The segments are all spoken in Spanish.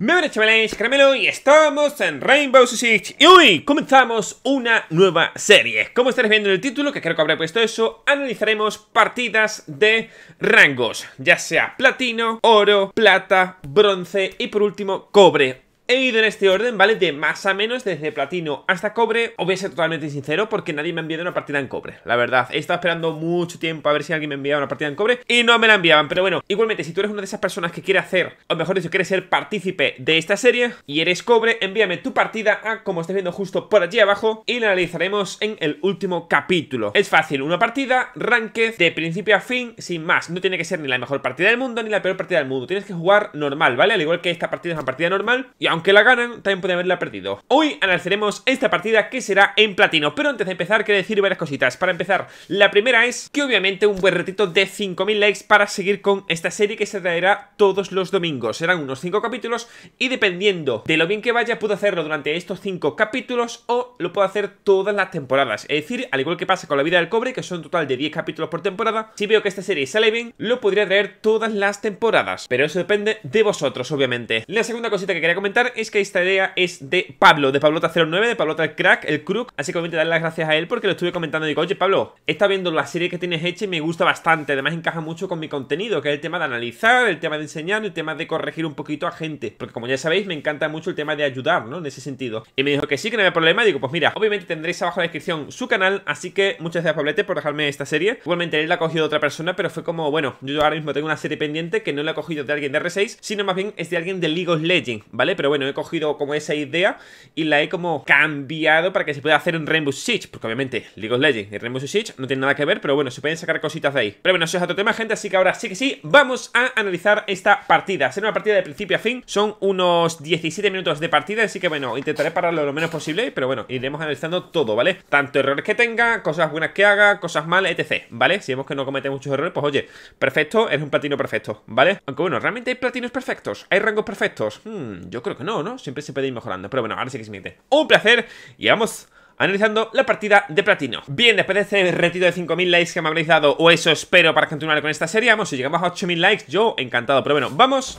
buenas chavales, Caramelo y estamos en Rainbow Six Y hoy comenzamos una nueva serie Como estaréis viendo en el título, que creo que habré puesto eso Analizaremos partidas de rangos Ya sea platino, oro, plata, bronce y por último cobre He ido en este orden, ¿vale? De más a menos, desde platino hasta cobre. O voy a ser totalmente sincero porque nadie me ha enviado una partida en cobre. La verdad, he estado esperando mucho tiempo a ver si alguien me enviaba una partida en cobre y no me la enviaban. Pero bueno, igualmente, si tú eres una de esas personas que quiere hacer, o mejor dicho, quiere ser partícipe de esta serie y eres cobre, envíame tu partida a, como estás viendo justo por allí abajo, y la analizaremos en el último capítulo. Es fácil, una partida, ranked, de principio a fin, sin más. No tiene que ser ni la mejor partida del mundo ni la peor partida del mundo. Tienes que jugar normal, ¿vale? Al igual que esta partida es una partida normal. Y aunque aunque la ganan, también puede haberla perdido. Hoy analizaremos esta partida que será en platino, pero antes de empezar quiero decir varias cositas. Para empezar, la primera es que obviamente un buen retito de 5.000 likes para seguir con esta serie que se traerá todos los domingos. Serán unos 5 capítulos y dependiendo de lo bien que vaya, puedo hacerlo durante estos 5 capítulos o lo puedo hacer todas las temporadas. Es decir, al igual que pasa con La vida del cobre, que son un total de 10 capítulos por temporada, si veo que esta serie sale bien, lo podría traer todas las temporadas. Pero eso depende de vosotros, obviamente. La segunda cosita que quería comentar es que esta idea es de Pablo, de Pablota09, de Pablota el Crack, el Crook. Así que obviamente darle las gracias a él porque lo estuve comentando. Y Digo, oye Pablo, he viendo la serie que tienes hecha y me gusta bastante. Además encaja mucho con mi contenido, que es el tema de analizar, el tema de enseñar, el tema de corregir un poquito a gente. Porque como ya sabéis, me encanta mucho el tema de ayudar, ¿no? En ese sentido. Y me dijo que sí, que no había problema. Digo, pues mira, obviamente tendréis abajo en la descripción su canal. Así que muchas gracias Pablete por dejarme esta serie. Igualmente él la ha cogido de otra persona, pero fue como, bueno, yo ahora mismo tengo una serie pendiente que no la he cogido de alguien de R6, sino más bien es de alguien de League of Legends, ¿vale? Pero bueno, bueno, he cogido como esa idea y la he como cambiado para que se pueda hacer en Rainbow Siege porque obviamente League of Legends y Rainbow Six no tienen nada que ver, pero bueno, se pueden sacar cositas de ahí. Pero bueno, eso es otro tema, gente, así que ahora sí que sí, vamos a analizar esta partida. Será una partida de principio a fin, son unos 17 minutos de partida, así que bueno, intentaré pararlo lo menos posible, pero bueno, iremos analizando todo, ¿vale? Tanto errores que tenga, cosas buenas que haga, cosas malas, etc, ¿vale? Si vemos que no comete muchos errores, pues oye, perfecto, es un platino perfecto, ¿vale? Aunque bueno, realmente hay platinos perfectos, hay rangos perfectos, hmm, yo creo que no no, ¿no? Siempre se puede ir mejorando. Pero bueno, ahora sí que se mete. Un placer y vamos analizando la partida de platino. Bien, después de este retiro de 5.000 likes que me habéis dado, o eso espero para continuar con esta serie, vamos, si llegamos a 8.000 likes, yo encantado. Pero bueno, vamos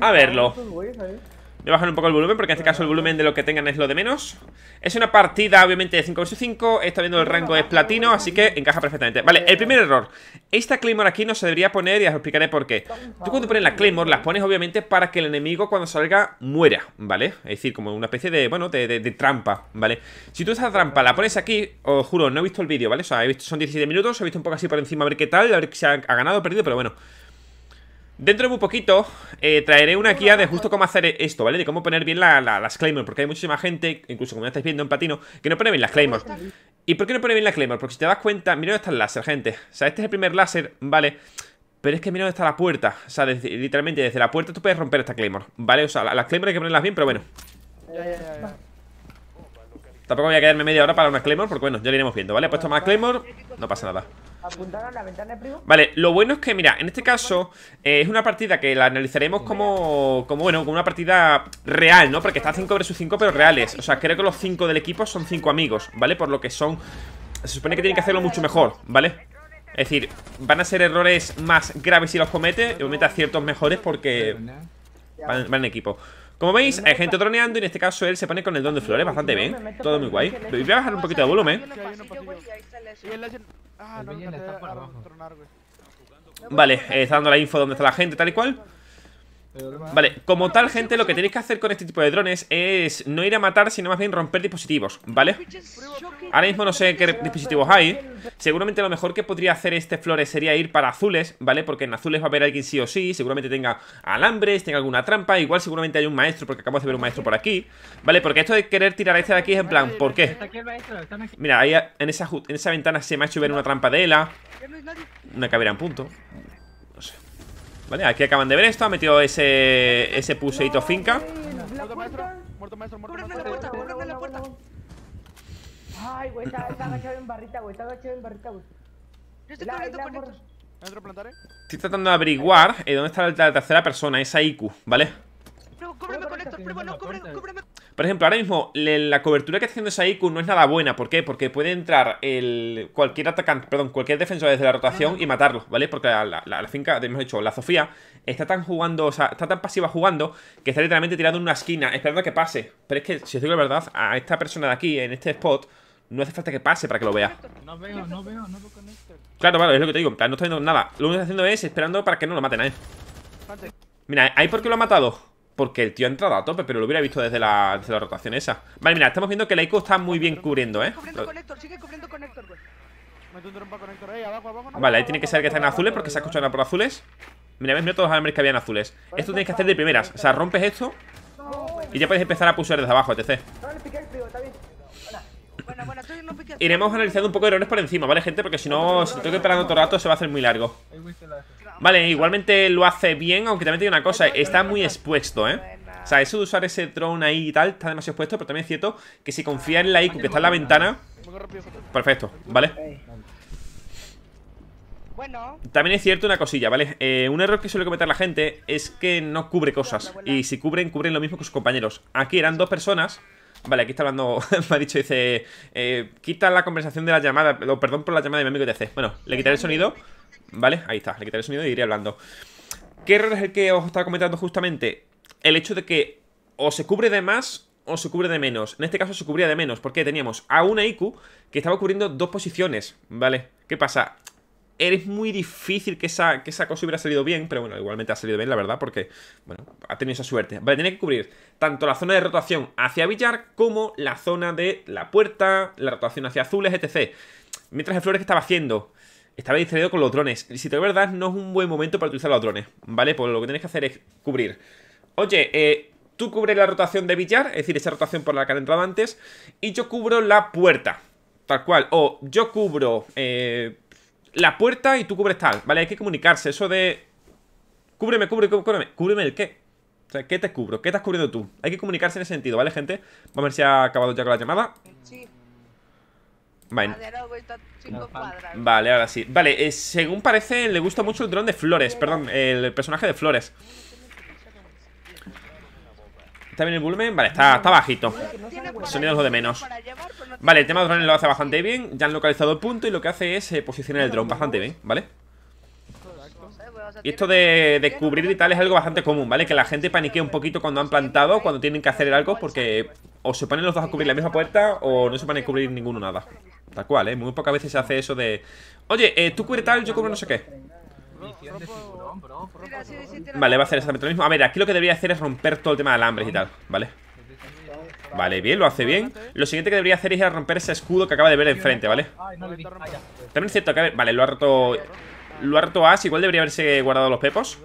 a verlo. Voy a bajar un poco el volumen porque en este caso el volumen de lo que tengan es lo de menos Es una partida obviamente de 5 vs 5 Está viendo el rango es platino, así que encaja perfectamente Vale, el primer error Esta Claymore aquí no se debería poner y os explicaré por qué Tú cuando pones la Claymore las pones obviamente para que el enemigo cuando salga muera, ¿vale? Es decir, como una especie de, bueno, de, trampa, ¿vale? Si tú esa trampa la pones aquí, os juro, no he visto el vídeo, ¿vale? O sea, he visto, son 17 minutos, he visto un poco así por encima a ver qué tal A ver si ha, ha ganado o perdido, pero bueno Dentro de muy poquito eh, traeré una guía de justo cómo hacer esto, ¿vale? De cómo poner bien las claymores, porque hay muchísima gente, incluso como ya estáis viendo en patino que no pone bien las claymores. ¿Y por qué no pone bien las claymores? Porque si te das cuenta, mira dónde está el láser, gente. O sea, este es el primer láser, ¿vale? Pero es que mira dónde está la puerta. O sea, literalmente desde la puerta tú puedes romper esta claymore, ¿vale? O sea, las claymores hay que ponerlas bien, pero bueno. Tampoco voy a quedarme media hora para una claymore, porque bueno, ya lo iremos viendo, ¿vale? He puesto más claymore, no pasa nada. Apuntar la ventana, primo. Vale, lo bueno es que, mira, en este caso eh, es una partida que la analizaremos como, como, bueno, como una partida real, ¿no? Porque está 5 versus 5, pero reales. O sea, creo que los 5 del equipo son 5 amigos, ¿vale? Por lo que son... Se supone que tienen que hacerlo mucho mejor, ¿vale? Es decir, van a ser errores más graves si los comete y obviamente ciertos mejores porque van, en equipo. Como veis, hay gente droneando y en este caso él se pone con el don de flores bastante bien. Todo muy guay. Voy a bajar un poquito de volumen. Ah, vale, eh, está dando la info donde está la gente, tal y cual. Vale, como tal, gente, lo que tenéis que hacer con este tipo de drones es no ir a matar, sino más bien romper dispositivos, ¿vale? Ahora mismo no sé qué dispositivos hay. Seguramente lo mejor que podría hacer este Flores sería ir para azules, ¿vale? Porque en azules va a haber alguien sí o sí, seguramente tenga alambres, tenga alguna trampa, igual seguramente hay un maestro, porque acabo de ver un maestro por aquí, ¿vale? Porque esto de querer tirar a este de aquí es en plan, ¿por qué? Mira, ahí en esa, en esa ventana se me ha hecho ver una trampa de ELA, una cabera en punto. Vale, aquí acaban de ver esto Ha metido ese, ese puseito finca Muerto maestro, muerto maestro, muerto maestro Cúbreme la puerta, Ay, güey, está, agachado en barrita, güey Está agachado en barrita, güey Estoy tratando de averiguar eh, dónde está la, tercera persona, esa IQ, ¿vale? No, cúbreme con esto! primo, no, cúbreme, cóbreme. Por ejemplo, ahora mismo la cobertura que está haciendo Saiku no es nada buena. ¿Por qué? Porque puede entrar el, cualquier atacante, perdón, cualquier defensor desde la rotación y matarlo, ¿vale? Porque la, finca, hemos dicho, la Sofía, está tan jugando, está tan pasiva jugando que está literalmente tirando en una esquina, esperando a que pase. Pero es que, si os digo la verdad, a esta persona de aquí, en este spot, no hace falta que pase para que lo vea. No veo, no veo, no veo Claro, claro, es lo que te digo, no estoy viendo nada. Lo único que está haciendo es esperando para que no lo maten ¿eh? Mira, ¿ahí por qué lo ha matado? Porque el tío ha entrado a tope, pero lo hubiera visto desde la, rotación esa. Vale, mira, estamos viendo que la Ico está muy bien cubriendo, ¿eh? Vale, ahí tiene que ser que están azules porque se ha escuchado por azules. Mira, ves, mira todos los alambres que había azules. Pues esto tienes que hacer de primeras. O sea, rompes esto y ya puedes empezar a pulsar desde abajo, etc. Iremos analizando un poco de errores por encima, ¿vale, gente? Porque si no, si tengo que esperar otro rato, se va a hacer muy largo. Vale, igualmente lo hace bien, aunque también tiene una cosa, está muy expuesto, ¿eh? O sea, eso de usar ese drone ahí y tal está demasiado expuesto, pero también es cierto que si confía en la IQ que está en la ventana... Perfecto, ¿vale? También es cierto una cosilla, ¿vale? Eh, un error que suele cometer la gente es que no cubre cosas. Y si cubren, cubren lo mismo que sus compañeros. Aquí eran dos personas Vale, aquí está hablando, me ha dicho, dice, eh, quita la conversación de la llamada, perdón por la llamada de mi amigo TC. Bueno, le quitaré el sonido, ¿vale? Ahí está, le quitaré el sonido y iré hablando. ¿Qué error es el que os estaba comentando justamente? El hecho de que o se cubre de más o se cubre de menos. En este caso se cubría de menos, porque teníamos a una IQ que estaba cubriendo dos posiciones, ¿vale? ¿Qué pasa? eres muy difícil que esa, que esa cosa hubiera salido bien, pero bueno, igualmente ha salido bien, la verdad, porque, bueno, ha tenido esa suerte. Vale, tiene que cubrir tanto la zona de rotación hacia billar como la zona de la puerta, la rotación hacia azules, etc. Mientras el Flores que estaba haciendo, estaba distraído con los drones. Y si te lo verdad, no es un buen momento para utilizar los drones, ¿vale? Pues lo que tienes que hacer es cubrir. Oye, eh, tú cubres la rotación de billar es decir, esa rotación por la que entraba entrado antes, y yo cubro la puerta. Tal cual. O yo cubro eh, la puerta y tú cubres tal. Vale, hay que comunicarse. Eso de... Cúbreme, cúbreme, cúbreme. ¿Cúbreme el qué? O sea, ¿qué te cubro? ¿Qué estás cubriendo tú? Hay que comunicarse en ese sentido, ¿vale, gente? Vamos a ver si ha acabado ya con la llamada. Sí. Vale. Vale, ahora sí. Vale, eh, según parece, le gusta mucho el dron de Flores. Perdón, el personaje de Flores. ¿Está bien el volumen? Vale, está, está bajito Sonidos lo de menos Vale, el tema de drones lo hace bastante bien Ya han localizado el punto y lo que hace es eh, posicionar el drone bastante bien, ¿vale? Y esto de, cubrir y tal es algo bastante común, ¿vale? Que la gente paniquea un poquito cuando han plantado Cuando tienen que hacer algo porque O se ponen los dos a cubrir la misma puerta O no se ponen a cubrir ninguno nada Tal cual, ¿eh? Muy pocas veces se hace eso de Oye, eh, tú cubre tal, yo cubro no sé qué Vale, va a hacer exactamente lo mismo. A ver, aquí lo que debería hacer es romper todo el tema de alambres y tal, ¿vale? Vale, bien, lo hace bien Lo siguiente que debería hacer es ir a romper ese escudo que acaba de ver enfrente, ¿vale? Ah, También es cierto que, a ver, vale, lo ha roto Lo ha roto As, igual debería haberse guardado los pepos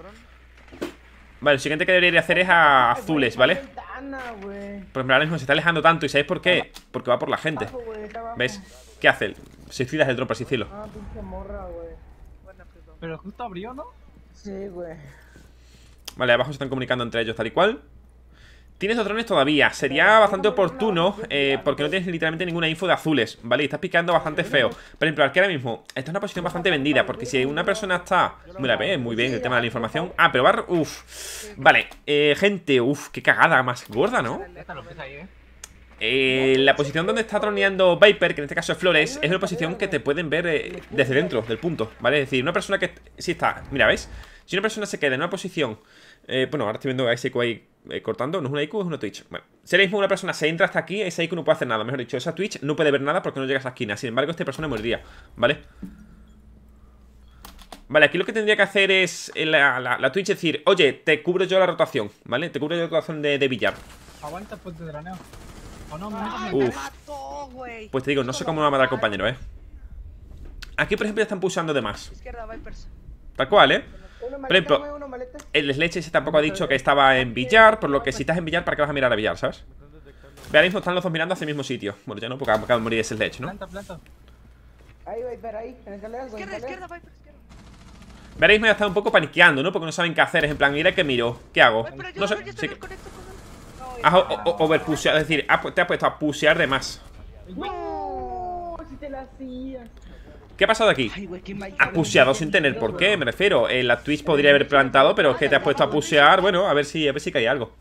Vale, lo siguiente que debería hacer es a azules, ¿vale? Por ejemplo, ahora mismo se está alejando tanto ¿Y sabéis por qué? Porque va por la gente ¿Ves? ¿Qué hace? Se suicidas el Ah, pinche morra, güey. Pero justo abrió, ¿no? Sí, güey. Vale, abajo se están comunicando entre ellos tal y cual. Tienes drones todavía, sería bastante oportuno eh, porque no tienes literalmente ninguna info de azules, ¿vale? Y estás picando bastante feo. Por ejemplo, que ahora mismo, esta es una posición bastante vendida porque si una persona está... Mira, ve, muy bien el tema de la información. Ah, pero Uf. Vale, eh, gente, uf, qué cagada más gorda, ¿no? ¿eh? Eh, la posición donde está troneando Viper, que en este caso es Flores, es una posición que te pueden ver eh, desde dentro del punto, ¿vale? Es decir, una persona que... Si está... Mira, ¿ves? Si una persona se queda en una posición... Eh, bueno, ahora estoy viendo a ese ahí cortando. No es una IQ, es una Twitch. Bueno, si ahora mismo una persona se entra hasta aquí, esa IQ no puede hacer nada. Mejor dicho, esa Twitch no puede ver nada porque no llega a esa esquina. Sin embargo, esta persona moriría, ¿vale? Vale, aquí lo que tendría que hacer es la, Twitch decir, oye, te cubro yo la rotación, ¿vale? Te cubro yo la rotación de, billar. Aguanta, pues, de draneo Uf. pues te digo, no sé cómo va a matar compañero, eh. Aquí, por ejemplo, ya están pulsando de más. Tal cual, eh. Por ejemplo, el Sledge ese tampoco ha dicho que estaba en billar, por lo que si estás en billar, ¿para qué vas a mirar a billar, sabes? Veréis, ahora están los dos mirando hacia el mismo sitio. Bueno, ya no, porque acaba de morir ese Sledge, ¿no? Planta, planta. Ahí, Viper, ahí, Izquierda, izquierda, Viper, izquierda. Veréis, me ha estado un poco paniqueando, ¿no? Porque no saben qué hacer. Es en plan, mira que miro, ¿qué hago? No sé. Has overpuseado, es decir, te has puesto a pusear de más. ¿Qué ha pasado aquí? Has puseado sin tener por qué, me refiero. el eh, la Twitch podría haber plantado, pero es que te has puesto a pusear. Bueno, a ver si, a ver si cae algo.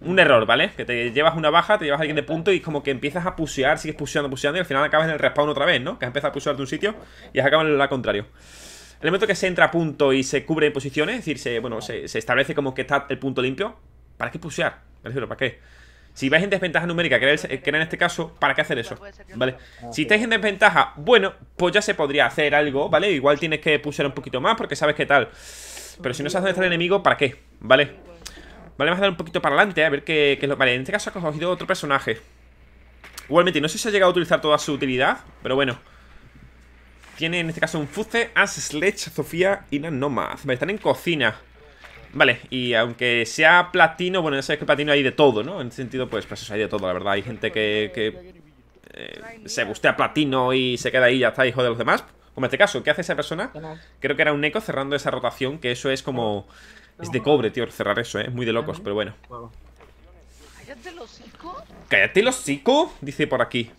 Un error, ¿vale? Que te llevas una baja, te llevas a alguien de punto y como que empiezas a pusear, sigues puseando, puseando y al final acabas en el respawn otra vez, ¿no? Que has empezado a pusear de un sitio y has acabado en el contrario. El momento que se entra a punto y se cubre en posiciones, es decir, se, bueno, se, se establece como que está el punto limpio, ¿para qué pusear? ¿para qué? Si vais en desventaja numérica, que era, en este caso, ¿para qué hacer eso? ¿Vale? Ah, si estáis en desventaja, bueno, pues ya se podría hacer algo, ¿vale? Igual tienes que pulsar un poquito más porque sabes qué tal. Pero si no sabes dónde está el enemigo, ¿para qué? ¿Vale? Vale, vamos a dar un poquito para adelante, a ver qué, es lo... Vale, en este caso ha cogido otro personaje. Igualmente, no sé si ha llegado a utilizar toda su utilidad, pero bueno. Tiene en este caso un Fuce, As Sledge, Sofía y una Nomad. Vale, están en cocina. Vale, y aunque sea platino, bueno, ya sabes que platino hay de todo, ¿no? En ese sentido, pues, pues hay de todo, la verdad. Hay gente que, eh, se bustea platino y se queda ahí y ya está hijo de los demás. Como en este caso, ¿qué hace esa persona? Creo que era un eco cerrando esa rotación, que eso es como... Es de cobre, tío, cerrar eso, ¿eh? Es muy de locos, pero bueno. Cállate los hicos! Cállate los dice por aquí.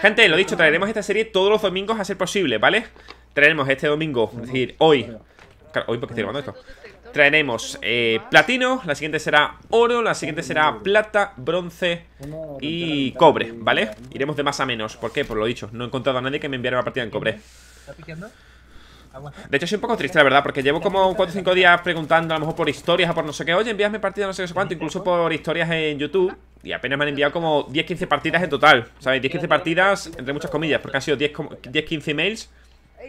Gente, lo dicho, traeremos esta serie todos los domingos a ser posible, ¿vale? Traeremos este domingo, es decir, hoy hoy porque estoy esto Traeremos eh, platino, la siguiente será oro, la siguiente será plata, bronce y cobre, ¿vale? Iremos de más a menos, ¿por qué? Por lo dicho, no he encontrado a nadie que me enviara una partida en cobre de hecho, soy un poco triste, la verdad, porque llevo como 4 o 5 días preguntando a lo mejor por historias o por no sé qué. Oye, envíame partidas no sé qué, cuánto, incluso por historias en YouTube. Y apenas me han enviado como 10-15 partidas en total. ¿Sabes? 10-15 partidas, entre muchas comillas, porque han sido 10-15 emails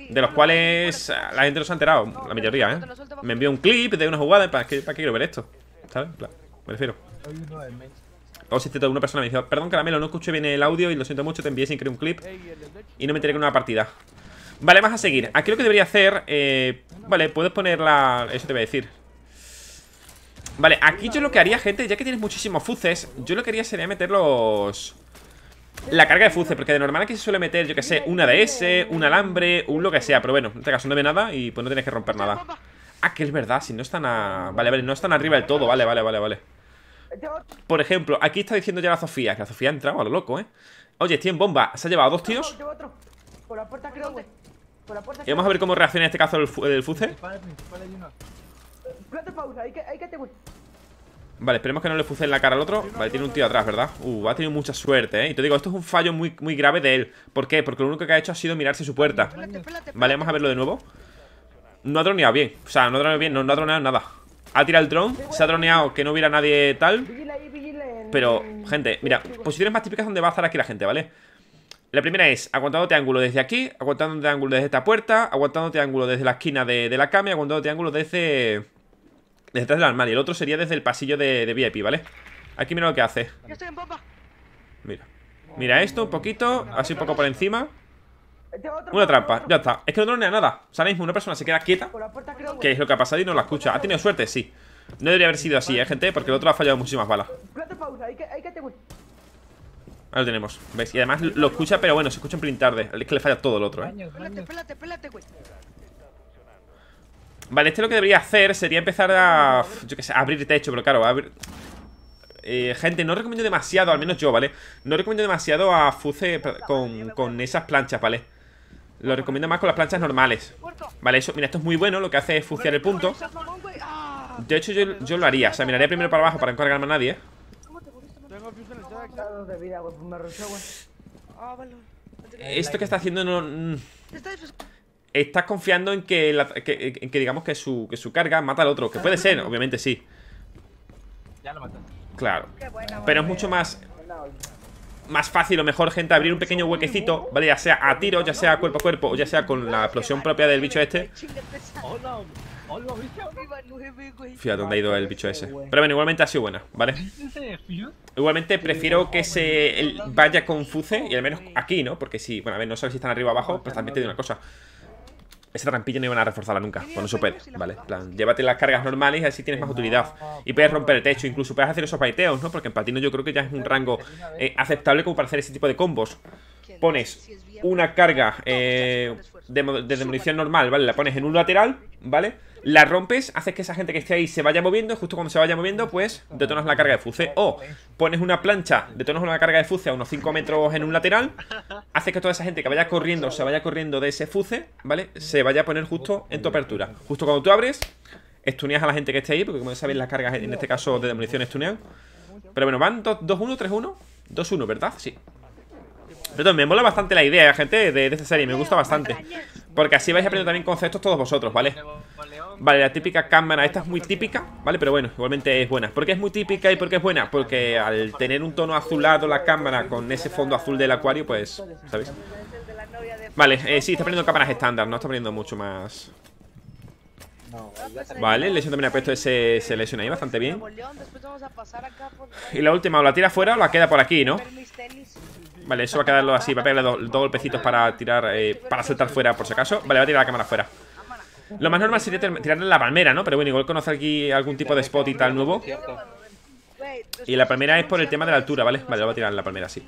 de los cuales la gente no se ha enterado, la mayoría, ¿eh? Me envió un clip de una jugada. ¿Para qué, para quiero ver esto? ¿Sabes? Me refiero. O si una persona me perdón Caramelo, no escuché bien el audio y lo siento mucho, te envié sin querer un clip y no me enteré con una partida. Vale, vamos a seguir. Aquí lo que debería hacer, eh, vale, puedes ponerla Eso te voy a decir. Vale, aquí yo lo que haría, gente, ya que tienes muchísimos fuces, yo lo que haría sería meterlos los la carga de fuce, porque de normal aquí se suele meter, yo que sé, una DS, un alambre, un lo que sea, pero bueno, en este caso no ve nada y pues no tienes que romper nada. Ah, que es verdad, si no están a... Vale, vale, no están arriba del todo, vale, vale, vale, vale. Por ejemplo, aquí está diciendo ya la Sofía, que la Sofía ha entrado a lo loco, ¿eh? Oye, en bomba, se ha llevado dos tíos. Y vamos a ver cómo reacciona en este caso el, el fuce. pausa, hay que, Vale, esperemos que no le puse en la cara al otro Vale, tiene un tío atrás, ¿verdad? Uh, ha tenido mucha suerte, ¿eh? Y te digo, esto es un fallo muy, muy grave de él ¿Por qué? Porque lo único que ha hecho ha sido mirarse su puerta Vale, vamos a verlo de nuevo No ha droneado bien O sea, no ha droneado bien, no, ha droneado nada Ha tirado el drone, se ha droneado que no hubiera nadie tal Pero, gente, mira Posiciones más típicas donde va a estar aquí la gente, ¿vale? La primera es aguantándote ángulo desde aquí Aguantándote ángulo desde esta puerta Aguantándote ángulo desde la esquina de, de la cama aguantando aguantándote ángulo desde Detrás del armario. El otro sería desde el pasillo de, VIP, ¿vale? Aquí mira lo que hace. Mira. Mira esto un poquito, así un poco por encima. Una trampa, ya está. Es que no tiene nada. O sea, una persona se queda quieta, que es lo que ha pasado y no la escucha. ¿Ha tenido suerte? Sí. No debería haber sido así, ¿eh, gente? Porque el otro ha fallado muchísimas balas. Ahí lo tenemos, ¿veis? Y además lo escucha, pero bueno, se escucha un pelín tarde. Es que le falla todo el otro, ¿eh? Vale, este lo que debería hacer sería empezar a... Yo qué sé, a abrir techo, pero claro, a abrir... Eh, gente, no recomiendo demasiado, al menos yo, ¿vale? No recomiendo demasiado a Fuce con, con, esas planchas, ¿vale? Lo recomiendo más con las planchas normales Vale, eso, mira, esto es muy bueno, lo que hace es fuciar el punto De hecho, yo, lo haría, o sea, miraría primero para abajo para no cargarme a nadie Esto que está haciendo no... Mm estás confiando en que, digamos que su, que su carga mata al otro. Que puede ser, obviamente sí. Ya lo Claro. Pero es mucho más más fácil o mejor, gente, abrir un pequeño huequecito, ¿vale? Ya sea a tiro, ya sea cuerpo a cuerpo, o ya sea con la explosión propia del bicho este. Fíjate dónde ha ido el bicho ese. Pero bueno, igualmente ha sido buena, ¿vale? Igualmente prefiero que se vaya con Fuce, y al menos aquí, ¿no? Porque si, bueno, a ver, no sabes si están arriba o abajo, pero pues también te digo una cosa esa trampilla no iban a reforzarla nunca con eso puede, ¿vale? plan, llévate las cargas normales y así tienes más utilidad. Y puedes romper el techo, incluso puedes hacer esos baiteos, ¿no? Porque en patino yo creo que ya es un rango eh, aceptable como para hacer ese tipo de combos. Pones una carga eh, de demolición normal, ¿vale? La pones en un lateral, ¿vale? la rompes, haces que esa gente que esté ahí se vaya moviendo, justo cuando se vaya moviendo, pues detonas la carga de fuce. O pones una plancha, detonas una carga de fuce a unos 5 metros en un lateral, haces que toda esa gente que vaya corriendo, se vaya corriendo de ese fuce, ¿vale? Se vaya a poner justo en tu apertura. Justo cuando tú abres, estuneas a la gente que esté ahí, porque como sabéis las cargas, en este caso de demolición estunean. Pero bueno, van 2-1, 3-1, 2-1, ¿verdad? Sí. Perdón, me mola bastante la idea, gente, de, esta serie. Me gusta bastante. Porque así vais aprendiendo también conceptos todos vosotros, ¿vale? Vale, la típica cámara, esta es muy típica, ¿vale? Pero bueno, igualmente es buena. ¿Por qué es muy típica y por qué es buena? Porque al tener un tono azulado la cámara con ese fondo azul del acuario, pues, ¿sabéis? Vale, eh, sí, está poniendo cámaras estándar, no está poniendo mucho más... Vale, lesión también ha puesto ese, Se ahí bastante bien. Y la última, o la tira fuera o la queda por aquí, ¿no? Vale, eso va a quedarlo así. Va a pegarle dos, golpecitos para tirar, eh, para saltar fuera, por si acaso. Vale, va a tirar la cámara fuera. Lo más normal sería tirarle la palmera, ¿no? Pero bueno, igual conoce aquí algún tipo de spot y tal nuevo. Y la palmera es por el tema de la altura, ¿vale? Vale, lo va a tirar la palmera, sí.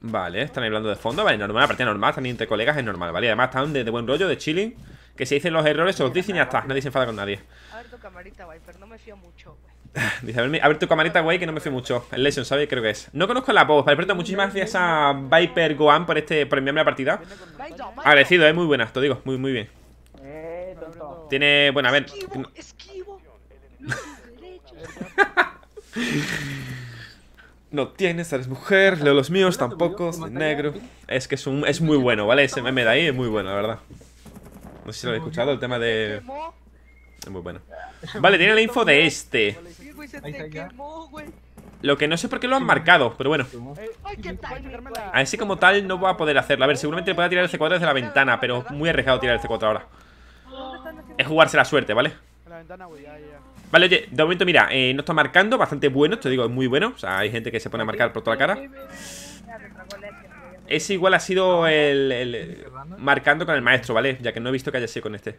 Vale, están hablando de fondo. Vale, normal, partida normal, también entre colegas es normal, ¿vale? Además están de, buen rollo, de chilling. Que si dicen los errores, se los dicen y ya está. Nadie se enfada con nadie. A ver tu camarita, Viper, no me fío mucho. a ver, tu camarita, güey, que no me fui mucho. El Lesion, ¿sabes? Creo que es. No conozco la voz. Vale, muchísimas gracias a Viper Goan por este por enviarme la partida. Agradecido, es eh, Muy buena, te digo. Muy, muy bien. Tiene... Bueno, a ver... no tienes, eres mujer, leo los míos tampoco, negro. Es que es, muy bueno, ¿vale? Ese meme ahí es muy bueno, la verdad. No sé si lo habéis escuchado, el tema de... Es muy bueno. Vale, tiene la info de este. Lo que no sé por qué lo han marcado, pero bueno. A Así como tal no va a poder hacerlo. A ver, seguramente pueda tirar el C4 desde la ventana, pero muy arriesgado tirar el C4 ahora. Es jugarse la suerte, ¿vale? Vale, oye, de momento mira, eh, no está marcando, bastante bueno, te digo, es muy bueno. O sea, hay gente que se pone a marcar por toda la cara. Ese igual ha sido el marcando con el maestro, ¿vale? Ya que no he visto que haya sido con este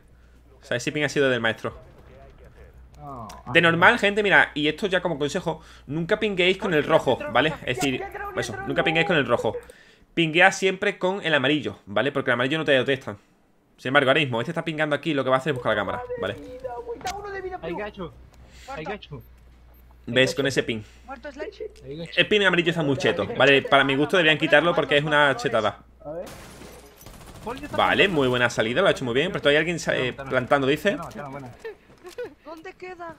sea, ese ping ha sido del maestro. Oh, de normal, gente, mira, y esto ya como consejo, nunca pinguéis con el rojo, ¿vale? Es decir, eso, nunca pingueéis con el rojo. Pinguea siempre con el amarillo, ¿vale? Porque el amarillo no te detectan. Sin embargo, ahora mismo, este está pingando aquí, lo que va a hacer es buscar la cámara, ¿vale? gacho, gacho. ¿Ves? Con ese pin. El pin amarillo está muy cheto, ¿vale? Para mi gusto deberían quitarlo porque es una chetada. A ver. Vale, muy buena salida, lo ha hecho muy bien. Pero todavía hay alguien eh, plantando, dice.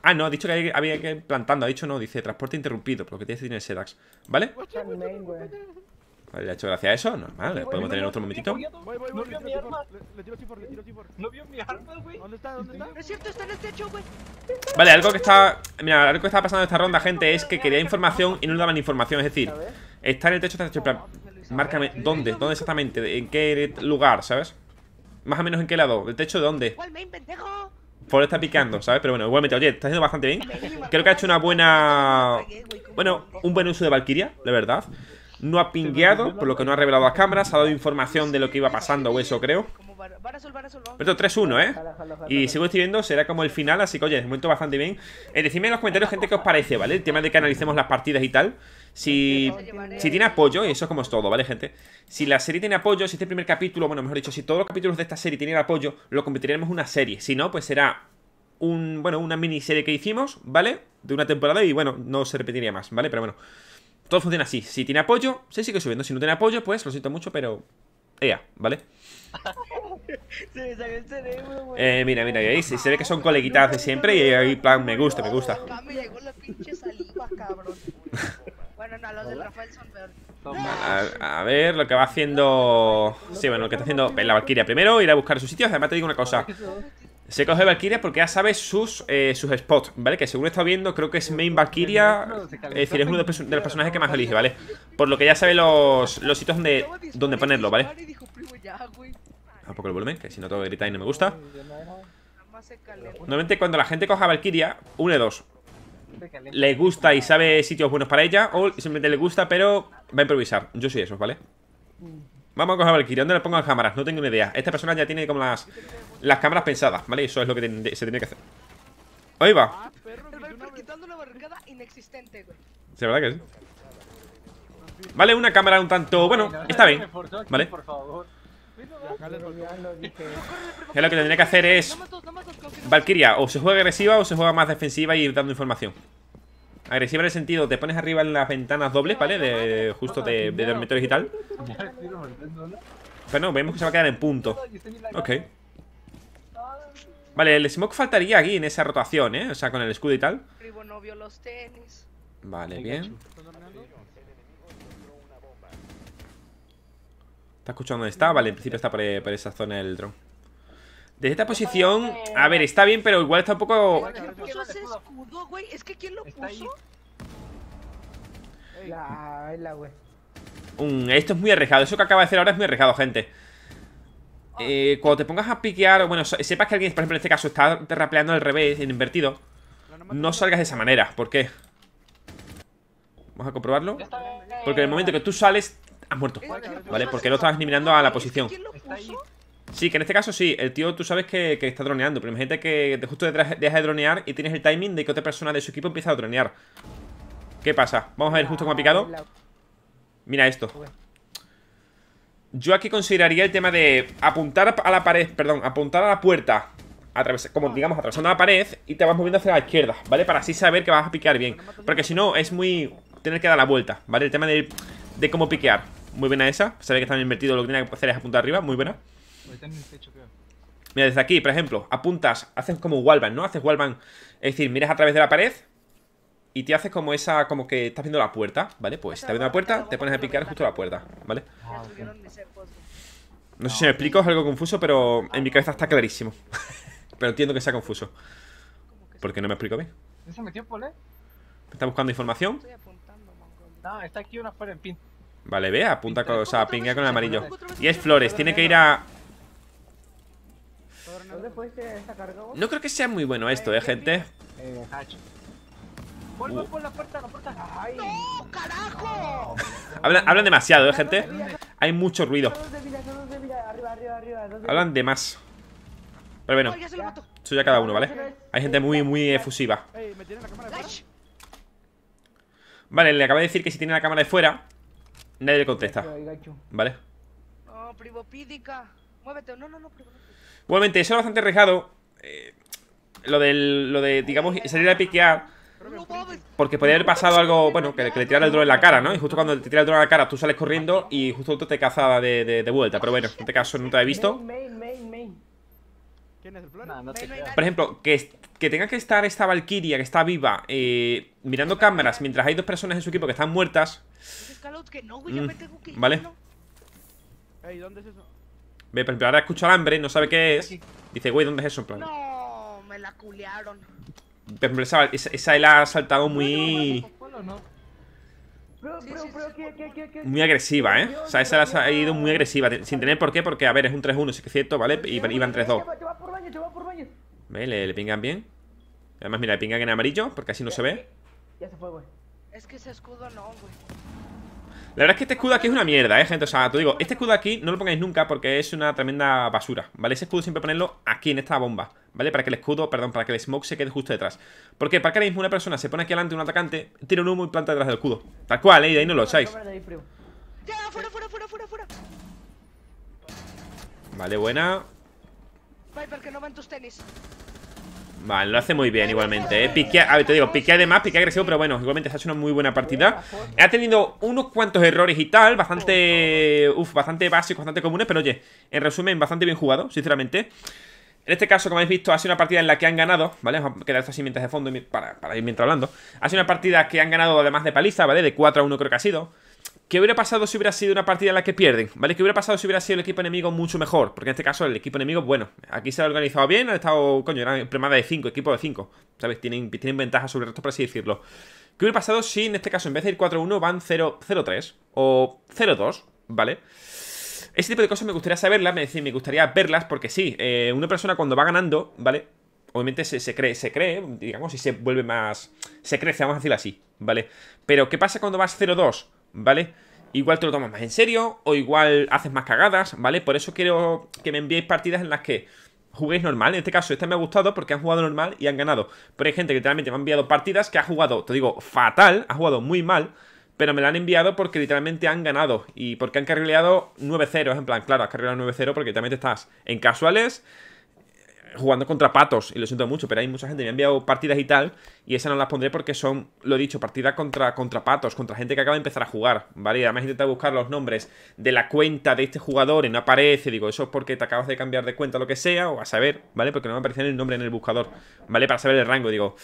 Ah, no, ha dicho que había que plantando. Ha dicho no, dice transporte interrumpido. Porque tiene que tiene Sedax. ¿Vale? Pues vale, le ha hecho gracia a eso, normal, podemos tener otro momentito. Vale, algo que está. Mira, algo que está pasando en esta ronda, gente, es que quería información y no daban información. Es decir, está en el techo, está en el techo. Márcame, ¿dónde? ¿Dónde exactamente? ¿En qué lugar, sabes? Más o menos en qué lado, ¿el techo de dónde? Por está picando, ¿sabes? Pero bueno, igualmente, oye, está haciendo bastante bien Creo que ha hecho una buena... Bueno, un buen uso de Valkyria, la verdad No ha pingueado, por lo que no ha revelado las cámaras Ha dado información de lo que iba pasando o eso, creo pero 3-1, ¿eh? Y sigo escribiendo, será como el final, así que oye, de momento bastante bien. Eh, decidme en los comentarios, gente, qué os parece, ¿vale? El tema de que analicemos las partidas y tal. Si, si tiene apoyo, y eso es como es todo, ¿vale, gente? Si la serie tiene apoyo, si este primer capítulo, bueno, mejor dicho, si todos los capítulos de esta serie tienen apoyo, lo convertiremos en una serie. Si no, pues será un, bueno, una miniserie que hicimos, ¿vale? De una temporada y, bueno, no se repetiría más, ¿vale? Pero bueno, todo funciona así. Si tiene apoyo, se sigue subiendo. Si no tiene apoyo, pues lo siento mucho, pero... Ea, ¿vale? se me salió el cerebro, Eh, mira, mira, ahí se, ve que son coleguitas de siempre y ahí plan, me gusta, me gusta. A, ver, lo que va haciendo... Sí, bueno, lo que está haciendo la Valkyria primero, ir a buscar sus sitios. Además te digo una cosa. Se coge Valkyria porque ya sabe sus, eh, sus spots, ¿vale? Que según he estado viendo, creo que es main Valkyria. Es decir, es uno de los personajes que más elige, ¿vale? Por lo que ya sabe los, los sitios donde, ponerlo, ¿vale? Un ah, poco el volumen, que si no todo grita y no me gusta. Normalmente cuando la gente coja Valkyria, une dos le gusta y sabe sitios buenos para ella o simplemente le gusta pero va a improvisar. Yo soy eso, ¿vale? Vamos a coger a ¿Dónde le pongo las cámaras? No tengo ni idea. Esta persona ya tiene como las, las cámaras pensadas, ¿vale? Eso es lo que se tiene que hacer. Ahí va. ¿Se ah, ¿verdad que sí? Vale, una cámara un tanto... Bueno, está bien. ¿Vale? lo que tendría que hacer es Valkyria, o se juega agresiva o se juega más defensiva y dando información Agresiva en el sentido, te pones arriba en las ventanas dobles, ¿vale? De, justo de, de dormitorios y tal Bueno, vemos que se va a quedar en punto Ok Vale, el smoke faltaría aquí en esa rotación, ¿eh? O sea, con el escudo y tal Vale, bien ¿Está escuchando dónde está? Vale, en principio está por, e, esa zona del drone Desde esta posición, a ver, está bien, pero igual está un poco... puso ese escudo, güey? Es que ¿quién lo puso? La, güey. esto es muy arriesgado, eso que acaba de hacer ahora es muy arriesgado, gente. Ah. Eh, cuando te pongas a piquear, o bueno, sepas que alguien, por ejemplo, en este caso está rapeando al revés, en invertido, no salgas de esa manera. ¿Por qué? Vamos a comprobarlo. Porque en el momento que tú sales, Has muerto. Vale, porque no estabas mirando a la posición. Sí, que en este caso sí, el tío tú sabes que, está droneando, pero imagínate que justo detrás deja de dronear y tienes el timing de que otra persona de su equipo empieza a dronear. ¿Qué pasa? Vamos a ver justo cómo ha picado. Mira esto. Yo aquí consideraría el tema de apuntar a la pared, perdón, apuntar a la puerta como digamos, atravesando la pared y te vas moviendo hacia la izquierda, ¿vale? Para así saber que vas a piquear bien. Porque si no, es muy... tener que dar la vuelta, ¿vale? El tema de, de cómo piquear. Muy buena esa. sabéis que están invertidos, lo que tiene que hacer es apuntar arriba. Muy buena. Mira, desde aquí, por ejemplo, apuntas, haces como un ¿no? Haces wallbang, es decir, miras a través de la pared y te haces como esa, como que estás viendo la puerta, ¿vale? Pues, estás viendo la puerta, te pones a picar justo la puerta, ¿vale? Ah, no sé si me explico, es algo confuso, pero en mi cabeza está clarísimo. pero entiendo que sea confuso. Porque no me explico bien. ¿Se ¿Está buscando información? No, está aquí una fuera en pin. Vale, ve, apunta con, con el amarillo. Y es Flores, tiene que ir a... Este? No creo que sea muy bueno esto, eh, gente. hablan, demasiado, eh, gente. Hay mucho ruido. Hablan de más. Pero bueno, eso ya cada uno, ¿vale? Hay gente muy, muy efusiva. Vale, le acabo de decir que si tiene la cámara de fuera Nadie le contesta. Vale. Oh, eso es bastante arriesgado. Eh, lo, del, de, digamos, salir a piquear. Porque podría haber pasado algo, bueno, que, le tirara el drone en la cara, ¿no? Y justo cuando te tira el dron en la cara, tú sales corriendo y justo tú te caza de, vuelta. Pero bueno, en este caso no te he visto. Por ejemplo, que, tenga que estar esta Valkyria que está viva eh, mirando cámaras mientras hay dos personas en su equipo que están muertas. vale. Ey, Ve, ahora escucha al hambre, no sabe qué es. Dice, güey, ¿dónde es eso? No, me la culearon. esa, él ha saltado muy. Muy agresiva, ¿eh? O sea, esa ha ido muy agresiva, sin tener por qué, porque, a ver, es un 3-1, sí que es cierto, ¿vale? Pues y van 3-2. Vale, ¿Le, pingan bien. Además, mira, le pingan en amarillo porque así no se ve. Ya se fue, güey. Es que ese escudo no, güey. La verdad es que este escudo aquí es una mierda, eh, gente. O sea, te digo, este escudo aquí no lo pongáis nunca porque es una tremenda basura, ¿vale? Ese escudo siempre ponerlo aquí, en esta bomba, ¿vale? Para que el escudo, perdón, para que el smoke se quede justo detrás. Porque para que ahora mismo una persona se pone aquí adelante, un atacante, tira un humo y planta detrás del escudo. Tal cual, ¿eh? Y de ahí no lo echáis. Vale, buena tus tenis. Vale, lo hace muy bien igualmente, ¿eh? Piquea, a ver, te digo, piquea de más, piquea agresivo, pero bueno, igualmente se ha hecho una muy buena partida. Ha tenido unos cuantos errores y tal, bastante, bastante básicos, bastante comunes, pero oye, en resumen, bastante bien jugado, sinceramente. En este caso, como habéis visto, ha sido una partida en la que han ganado, ¿vale? Vamos a quedar así mientras de fondo para, para ir mientras hablando. Ha sido una partida que han ganado además de paliza, ¿vale? De 4 a 1 creo que ha sido. ¿Qué hubiera pasado si hubiera sido una partida en la que pierden? ¿Vale? ¿Qué hubiera pasado si hubiera sido el equipo enemigo mucho mejor? Porque en este caso el equipo enemigo, bueno, aquí se ha organizado bien, ha estado, coño, eran premada de 5, equipo de 5, ¿sabes? Tienen, tienen ventaja sobre el resto, por así decirlo. ¿Qué hubiera pasado si en este caso en vez de ir 4-1 van 0-3 o 0-2, ¿vale? Ese tipo de cosas me gustaría saberlas, me, me gustaría verlas porque sí, eh, una persona cuando va ganando, ¿vale? obviamente se, cree, se cree, digamos, y se vuelve más. Se crece, vamos a decirlo así, ¿vale? Pero, ¿qué pasa cuando vas 0-2? ¿vale? Igual te lo tomas más en serio o igual haces más cagadas, ¿vale? Por eso quiero que me enviéis partidas en las que juguéis normal. En este caso, este me ha gustado porque han jugado normal y han ganado. Pero hay gente que literalmente me ha enviado partidas que ha jugado, te digo, fatal, ha jugado muy mal, pero me la han enviado porque literalmente han ganado y porque han carrileado 9-0. En plan, claro, has carrileado 9-0 porque literalmente estás en casuales jugando contra patos, y lo siento mucho, pero hay mucha gente me ha enviado partidas y tal, y esas no las pondré porque son, lo he dicho, partidas contra, contra patos, contra gente que acaba de empezar a jugar, ¿vale? Y además intenta buscar los nombres de la cuenta de este jugador y no aparece, digo, eso es porque te acabas de cambiar de cuenta, lo que sea, o a saber, ¿vale? Porque no me aparece el nombre en el buscador, ¿vale? Para saber el rango, digo...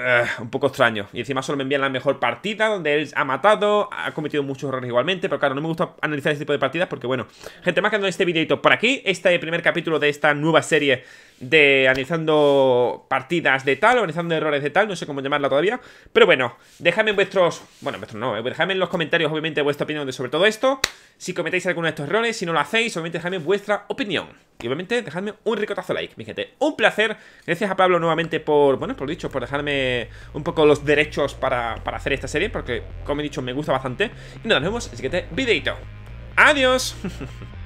Eh, un poco extraño. Y encima solo me envían la mejor partida, donde él ha matado, ha cometido muchos errores igualmente, pero claro, no me gusta analizar este tipo de partidas porque, bueno, gente, más que en este videito por aquí, este primer capítulo de esta nueva serie de analizando partidas de tal, analizando errores de tal, no sé cómo llamarla todavía. Pero bueno, dejadme en vuestros, bueno, vuestros no, eh, dejadme en los comentarios obviamente vuestra opinión de sobre todo esto. Si cometéis alguno de estos errores, si no lo hacéis, obviamente dejadme vuestra opinión. Y obviamente dejadme un ricotazo like, mi gente. Un placer. Gracias a Pablo nuevamente por, bueno, por dicho, por dejarme un poco los derechos para, hacer esta serie, porque como he dicho me gusta bastante. Y nos vemos en el siguiente videito. Adiós.